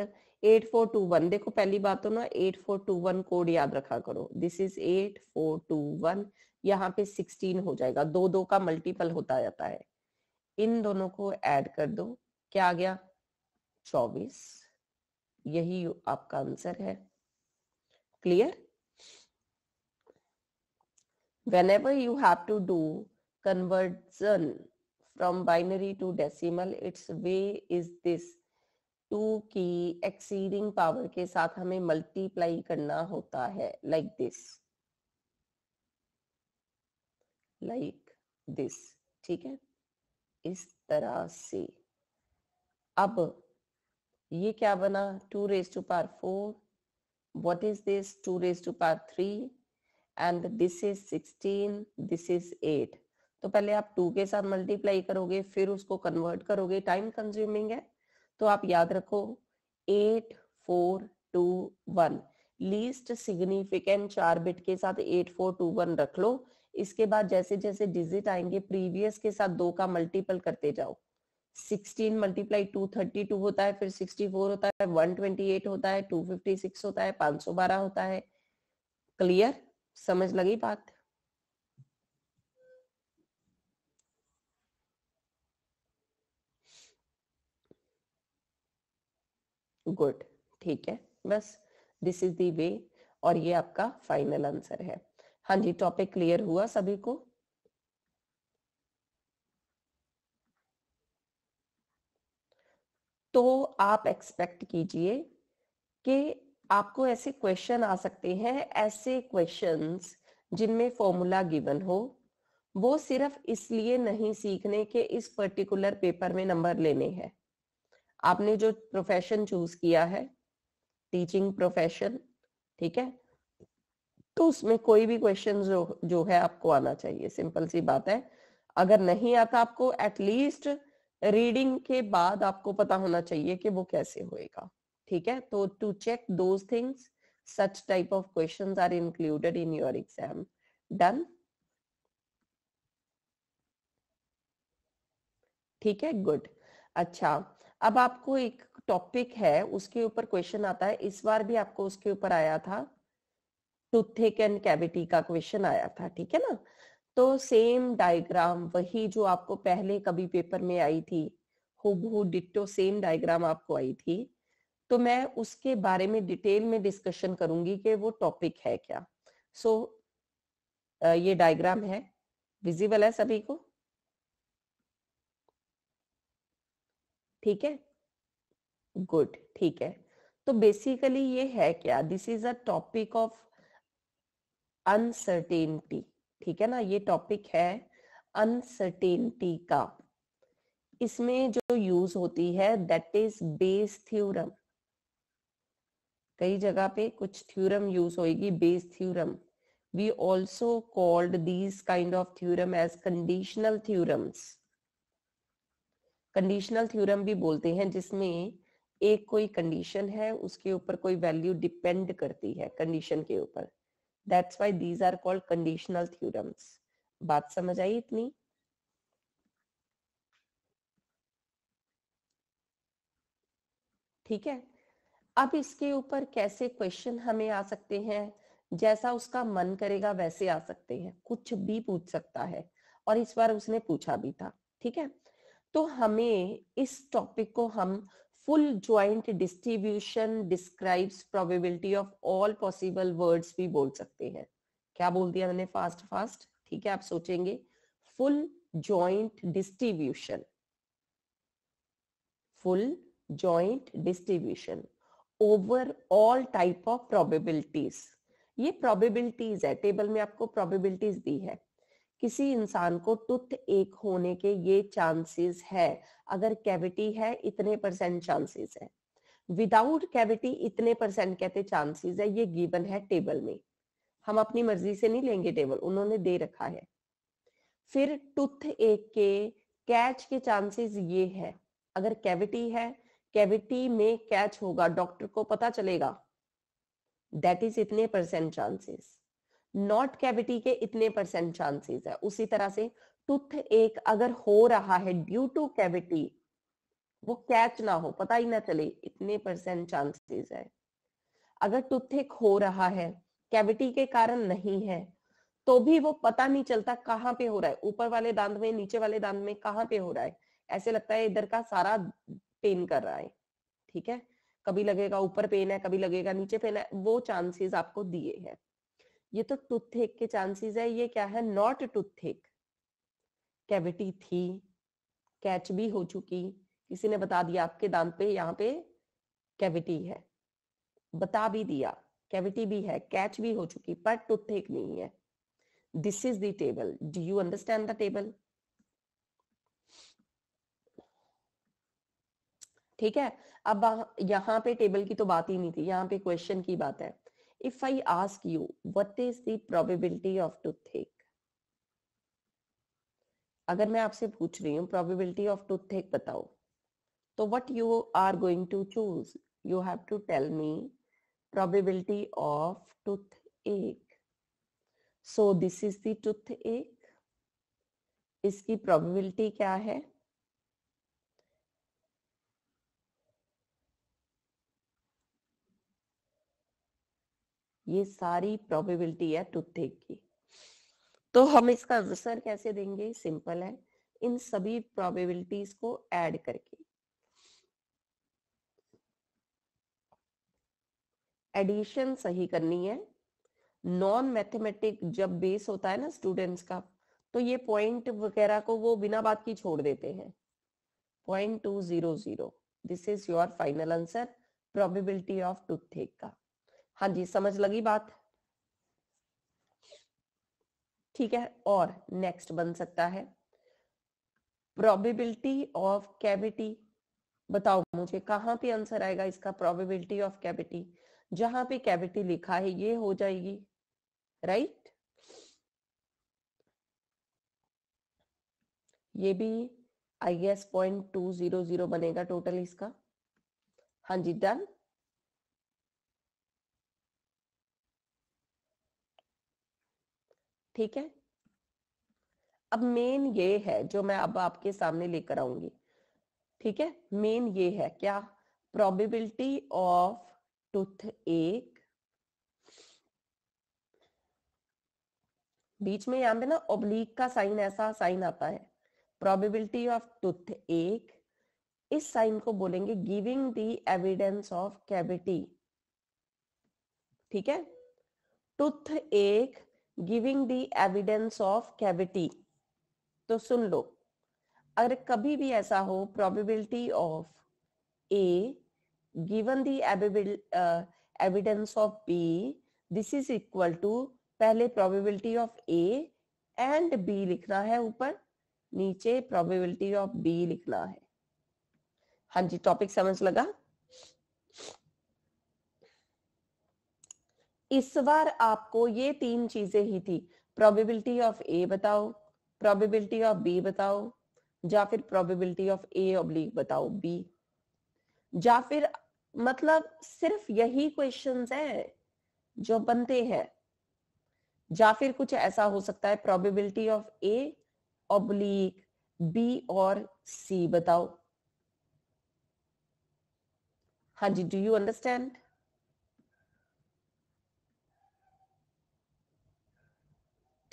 eight four two one देखो पहली बात तो ना eight four two one code याद रखा करो this is eight four two one यहाँ पे सिक्सटीन हो जाएगा दो दो का मल्टीपल होता जाता है इन दोनों को ऐड कर दो क्या आ गया चौबीस यही आपका आंसर है clear whenever you have to do conversion from binary to decimal its way is this two की एक्सीडिंग पावर के साथ हमें मल्टीप्लाई करना होता है लाइक दिस लाइक दिस ठीक है इस तरह से अब ये क्या बना two raise to power four what is this two raise to power three and this is sixteen this is eight तो पहले आप टू के साथ मल्टीप्लाई करोगे फिर उसको कन्वर्ट करोगे टाइम कंज्यूमिंग है तो आप याद रखो eight four two one least significant चार बिट के साथ एट फोर टू वन रख लो इसके बाद जैसे जैसे डिजिट आएंगे प्रीवियस के साथ दो का मल्टीपल करते जाओ सिक्सटीन मल्टीप्लाई टू होता है फिर फोर होता है एट होता है सिक्स होता है बारह होता है क्लियर समझ लगी बात गुड ठीक है बस दिस इज दी वे और ये आपका फाइनल आंसर है हाँ जी टॉपिक क्लियर हुआ सभी को तो आप एक्सपेक्ट कीजिए कि आपको ऐसे क्वेश्चन आ सकते हैं ऐसे क्वेश्चंस जिनमें फॉर्मूला गिवन हो वो सिर्फ इसलिए नहीं सीखने के इस पर्टिकुलर पेपर में नंबर लेने हैं आपने जो प्रोफेशन चूज किया है टीचिंग प्रोफेशन ठीक है तो उसमें कोई भी क्वेश्चन जो जो है आपको आना चाहिए सिंपल सी बात है अगर नहीं आता आपको एटलीस्ट रीडिंग के बाद आपको पता होना चाहिए कि वो कैसे होएगा ठीक है तो to check those things such type of question are included in your exam done ठीक है गुड अच्छा अब आपको एक टॉपिक है उसके ऊपर क्वेश्चन आता है इस बार भी आपको उसके ऊपर आया था टूथेक एंड कैविटी का क्वेश्चन आया था ठीक है ना तो सेम डायग्राम वही जो आपको पहले कभी पेपर में आई थी हुबहू डिटो सेम डायग्राम आपको आई थी तो मैं उसके बारे में डिटेल में डिस्कशन करूंगी कि वो टॉपिक है क्या सो so, ये डायग्राम है विजिबल है सभी को ठीक है गुड ठीक है तो बेसिकली ये है क्या this is a topic of uncertainty ठीक है ना ये टॉपिक है अनसर्टेनिटी का इसमें जो यूज होती है दैट इज बेस थ्योरम कई जगह पे कुछ थ्योरम यूज होगी Bayes theorem we also called these kind of theorem as conditional theorems conditional theorem भी बोलते हैं जिसमें एक कोई कंडीशन है उसके ऊपर कोई वैल्यू डिपेंड करती है कंडीशन के ऊपर that's why these are called conditional theorems बात समझ आई इतनी ठीक है अब इसके ऊपर कैसे क्वेश्चन हमें आ सकते हैं जैसा उसका मन करेगा वैसे आ सकते हैं कुछ भी पूछ सकता है और इस बार उसने पूछा भी था ठीक है तो हमें इस टॉपिक को हम full joint distribution describes probability of all possible words भी बोल सकते हैं क्या बोल दिया मैंने fast fast ठीक है आप सोचेंगे full joint distribution full joint distribution over all type of probabilities ये probabilities है टेबल में आपको probabilities दी है किसी इंसान को टूथ एक होने के ये चांसेस है अगर कैविटी है इतने परसेंट चांसेस है विदाउट कैविटी इतने परसेंट कहते चांसेस है ये गिवन है टेबल में हम अपनी मर्जी से नहीं लेंगे टेबल उन्होंने दे रखा है फिर टूथ एक के कैच के चांसेस ये है अगर कैविटी है कैविटी में कैच होगा डॉक्टर को पता चलेगा दैट इज इतने परसेंट चांसेस नॉट कैविटी के इतने परसेंट चांसेस है उसी तरह से टूथ एक अगर हो रहा है ड्यू टू कैविटी वो कैच ना हो पता ही ना चले इतने परसेंट चांसेस है अगर टूथ एक हो रहा है कैविटी के कारण नहीं है तो भी वो पता नहीं चलता कहाँ पे हो रहा है ऊपर वाले दांत में नीचे वाले दांत में कहाँ पे हो रहा है ऐसे लगता है इधर का सारा पेन कर रहा है ठीक है कभी लगेगा ऊपर पेन है कभी लगेगा नीचे पेन है वो चांसेस आपको दिए हैं ये तो टूथेक के चांसेस है ये क्या है नॉट टूथेक कैविटी थी कैच भी हो चुकी किसी ने बता दिया आपके दांत पे यहाँ पे कैविटी है बता भी दिया कैविटी भी है कैच भी हो चुकी पर टूथेक नहीं है this is the table do you understand the table ठीक है अब यहाँ पे टेबल की तो बात ही नहीं थी यहाँ पे क्वेश्चन की बात है if I ask you, what is the probability of toothache? अगर मैं आपसे पूछ rahi hu probability of toothache batao तो what you are going to choose? You have to tell me probability of toothache. So this is the toothache. इसकी probability क्या है? ये सारी प्रोबेबिलिटी है टूथेक की तो हम इसका आंसर कैसे देंगे सिंपल है इन सभी प्रोबेबिलिटीज को ऐड करके एडिशन सही करनी है नॉन मैथमेटिक जब बेस होता है ना स्टूडेंट्स का तो ये पॉइंट वगैरह को वो बिना बात की छोड़ देते हैं point two zero zero this is your final answer probability of toothache का हाँ जी समझ लगी बात ठीक है और नेक्स्ट बन सकता है प्रोबेबिलिटी ऑफ कैविटी बताओ मुझे कहां पे आंसर आएगा इसका प्रोबेबिलिटी ऑफ कैविटी जहां पे कैविटी लिखा है ये हो जाएगी राइट ये भी I guess point two zero zero बनेगा टोटल इसका हाँ जी डन ठीक है अब मेन ये है जो मैं अब आपके सामने लेकर आऊंगी ठीक है मेन ये है क्या प्रोबेबिलिटी ऑफ टूथ एक बीच में यहां पे ना ओब्लिक का साइन ऐसा साइन आता है प्रोबेबिलिटी ऑफ टूथ एक इस साइन को बोलेंगे giving the evidence of cavity ठीक है toothache giving the evidence of cavity तो सुन लो अगर कभी भी ऐसा हो probability of A given the evidence of B this is equal to पहले probability of A and B लिखना है ऊपर नीचे प्रोबेबिलिटी ऑफ बी लिखना है हाँ जी टॉपिक समझ लगा इस बार आपको ये तीन चीजें ही थी प्रोबेबिलिटी ऑफ ए बताओ प्रोबेबिलिटी ऑफ बी बताओ या फिर प्रोबेबिलिटी ऑफ ए ऑब्लिक बताओ बी या फिर मतलब सिर्फ यही क्वेश्चंस हैं जो बनते हैं या फिर कुछ ऐसा हो सकता है probability of A oblique B और सी बताओ हाँ जी डू यू अंडरस्टैंड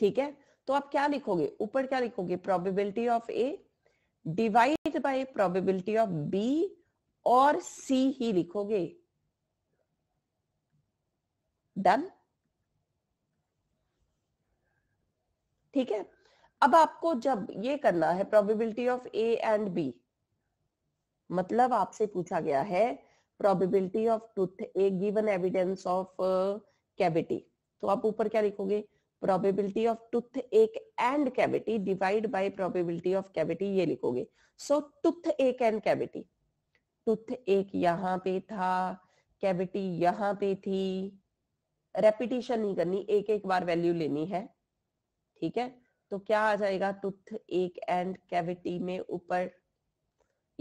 ठीक है तो आप क्या लिखोगे ऊपर क्या लिखोगे probability of A divide by probability of B और सी ही लिखोगे डन ठीक है अब आपको जब ये करना है probability of A and B मतलब आपसे पूछा गया है probability of toothache given evidence of cavity तो आप ऊपर क्या लिखोगे probability of toothache and cavity divide by probability of cavity ये लिखोगे so toothache and cavity toothache यहाँ पे था कैविटी यहाँ पे थी रेपिटेशन नहीं करनी एक एक बार वैल्यू लेनी है ठीक है तो क्या आ जाएगा टूथ एक एंड कैविटी में ऊपर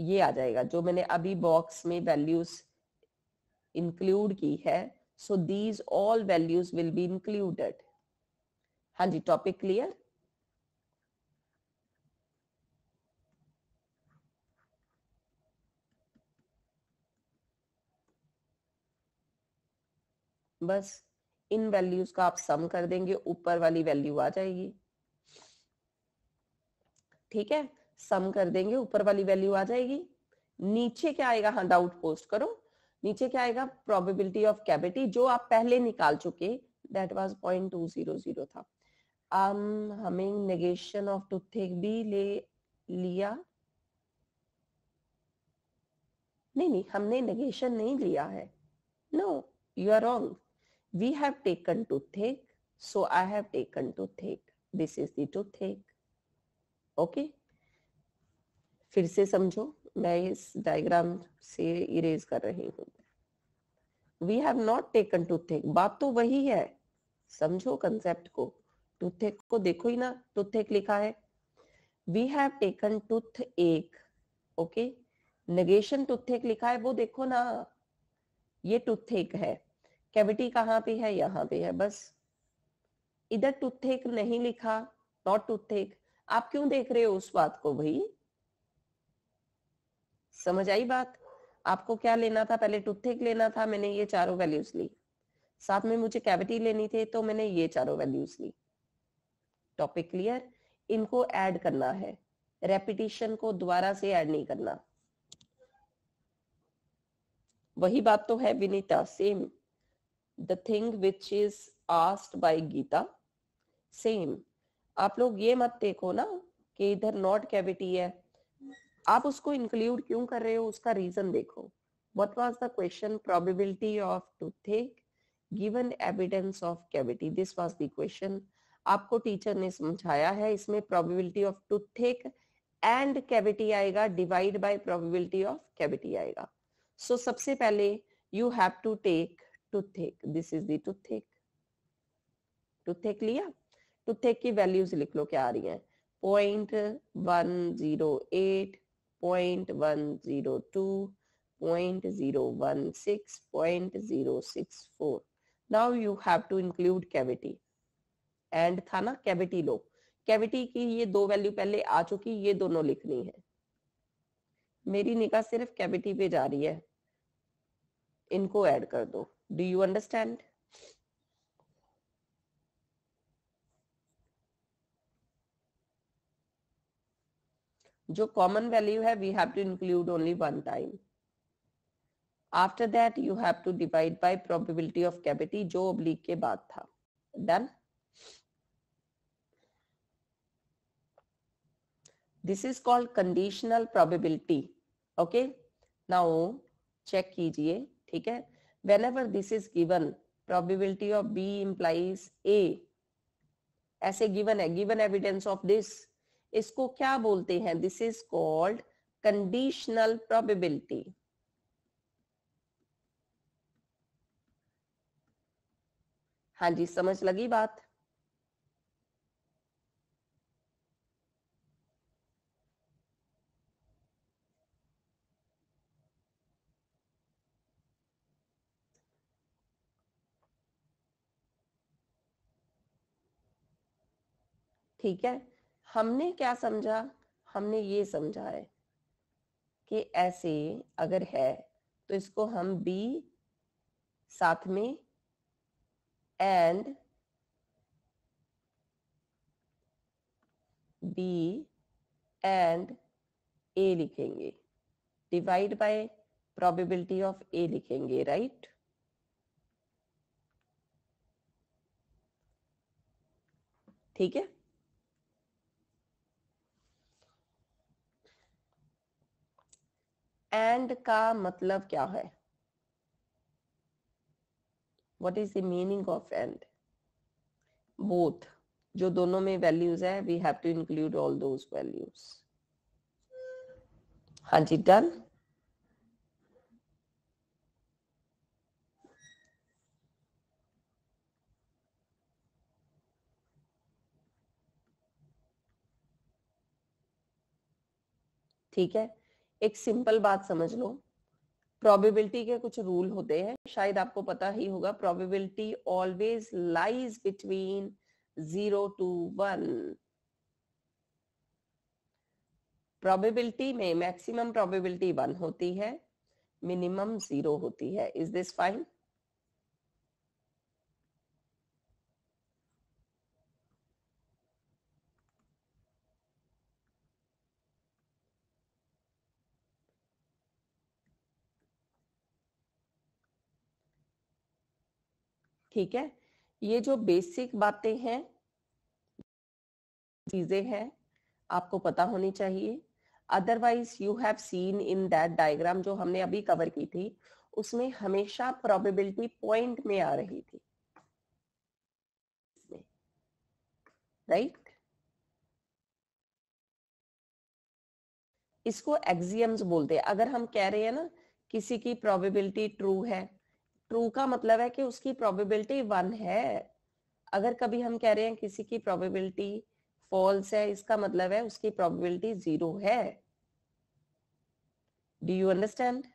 ये आ जाएगा जो मैंने अभी बॉक्स में वैल्यूज इंक्लूड की है so these all values will be included हाँ जी टॉपिक क्लियर बस इन वैल्यूज का आप सम कर देंगे ऊपर वाली वैल्यू आ जाएगी ठीक है सम कर देंगे ऊपर वाली वैल्यू आ जाएगी नीचे क्या आएगा हाँ डाउट पोस्ट करो नीचे क्या आएगा प्रोबेबिलिटी ऑफ कैविटी जो आप पहले निकाल चुके दैट वाज जीरो था अम हमें नेगेशन ऑफ टूथेक भी ले लिया नहीं नहीं हमने नेगेशन नहीं लिया है no you are wrong we have taken toothache so I have taken toothache this is the toothache okay फिर से समझो मैं इस डायग्राम से इरेज कर रही हूँ वी हैव नॉट टेकन टू थिंक बात तो वही है समझो कंसेप्ट को टूथेक को देखो ही ना टूथेक लिखा है we have taken toothache okay negation toothache लिखा है वो देखो ना ये टूथेक है कैविटी कहाँ पे है यहाँ पे है बस इधर टूथेक नहीं लिखा नॉट टूथेक आप क्यों देख रहे हो उस बात को भाई समझ आई बात आपको क्या लेना था पहले टूथेक लेना था मैंने ये चारों वैल्यूज ली साथ में मुझे कैविटी लेनी थी तो मैंने ये चारों वैल्यूज ली टॉपिक क्लियर इनको ऐड करना है रेपिटेशन को दोबारा से ऐड नहीं करना वही बात तो है Vinita same the thing which is asked by Geeta same आप लोग ये मत देखो ना कि इधर नॉट कैविटी है आप उसको इंक्लूड क्यों कर रहे हो उसका रीजन देखो what was the question probability of toothache given evidence of cavity this was the question आपको टीचर ने समझाया है इसमें probability of toothache and cavity आएगा divide by probability of cavity आएगा सो so, सबसे पहले you have to take toothache this is the toothache toothache लिया टूथेक की वैल्यूज लिख लो क्या आ रही है point one zero eight point one zero two point zero one six point zero six four now you have to include cavity and था ना कैविटी लो कैविटी की ये दो वैल्यू पहले आ चुकी ये दोनों लिखनी है मेरी निगाह सिर्फ कैविटी पे जा रही है इनको ऐड कर दो डू यू अंडरस्टैंड जो कॉमन वैल्यू है we have to include only one time after that you have to divide by probability of cavity जो ओब्लिक के बाद था done this is called conditional probability okay now check कीजिए ठीक है whenever this is given probability of B implies A ऐसे given है given evidence of this इसको क्या बोलते हैं this is called conditional probability हाँ जी समझ लगी बात ठीक है हमने क्या समझा हमने ये समझा है कि ऐसे अगर है तो इसको हम बी साथ में एंड बी एंड ए लिखेंगे divide by probability of A लिखेंगे राइट ठीक है एंड का मतलब क्या है what is the meaning of and both जो दोनों में वैल्यूज है we have to include all those values हाँ जी डन ठीक है एक सिंपल बात समझ लो प्रोबेबिलिटी के कुछ रूल होते हैं शायद आपको पता ही होगा probability always lies between zero to one probability में मैक्सिमम प्रोबेबिलिटी वन होती है मिनिमम जीरो होती है इज दिस फाइन ठीक है ये जो बेसिक बातें हैं चीजें हैं आपको पता होनी चाहिए otherwise you have seen in that diagram जो हमने अभी कवर की थी उसमें हमेशा प्रोबेबिलिटी पॉइंट में आ रही थी राइट right? इसको एक्सियम्स बोलते हैं अगर हम कह रहे हैं ना किसी की प्रोबेबिलिटी ट्रू है ट्रू का मतलब है कि उसकी प्रोबेबिलिटी वन है अगर कभी हम कह रहे हैं किसी की प्रोबेबिलिटी फॉल्स है इसका मतलब है उसकी प्रोबेबिलिटी जीरो है डू यू अंडरस्टैंड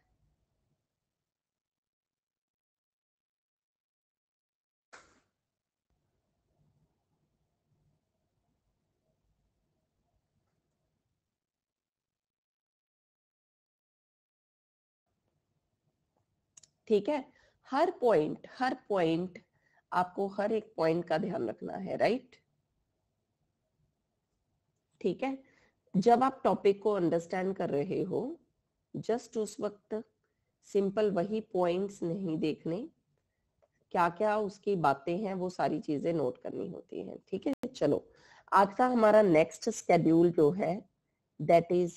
ठीक है हर पॉइंट हर पॉइंट आपको हर एक पॉइंट का ध्यान रखना है राइट ठीक है जब आप टॉपिक को अंडरस्टैंड कर रहे हो जस्ट उस वक्त सिंपल वही पॉइंट्स नहीं देखने क्या क्या उसकी बातें हैं वो सारी चीजें नोट करनी होती हैं ठीक है थीके? चलो आज का हमारा नेक्स्ट स्केड्यूल जो है that is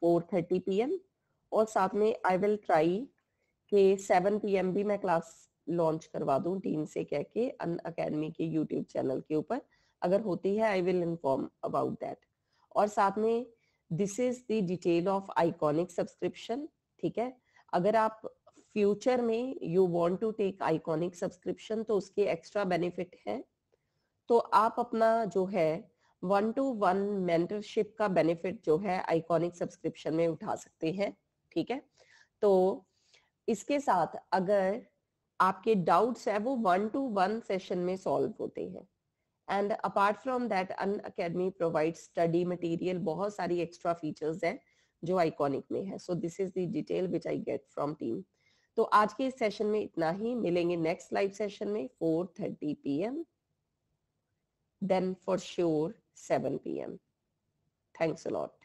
four thirty P और साथ में आई विल ट्राई कि 7 पीएम भी मैं क्लास लॉन्च करवा दूं टीम से कह के अन अकेडमी के यूट्यूब चैनल के ऊपर अगर होती है I will inform about that और साथ में this is the detail of iconic subscription ठीक है अगर आप फ्यूचर में you want to take iconic subscription तो उसके एक्स्ट्रा बेनिफिट है तो आप अपना जो है वन टू वन मेंटरशिप का बेनिफिट जो है आइकॉनिक सब्सक्रिप्शन में उठा सकते हैं ठीक है तो इसके साथ अगर आपके डाउट्स है वो वन टू वन सेशन में सॉल्व होते हैं and apart from that Unacademy provide study material बहुत सारी एक्स्ट्रा फीचर्स हैं जो आइकॉनिक में है so this is the detail which I get from team तो आज के इस सेशन में इतना ही मिलेंगे नेक्स्ट लाइव सेशन में 4:30 thirty p m then for sure seven p m thanks allot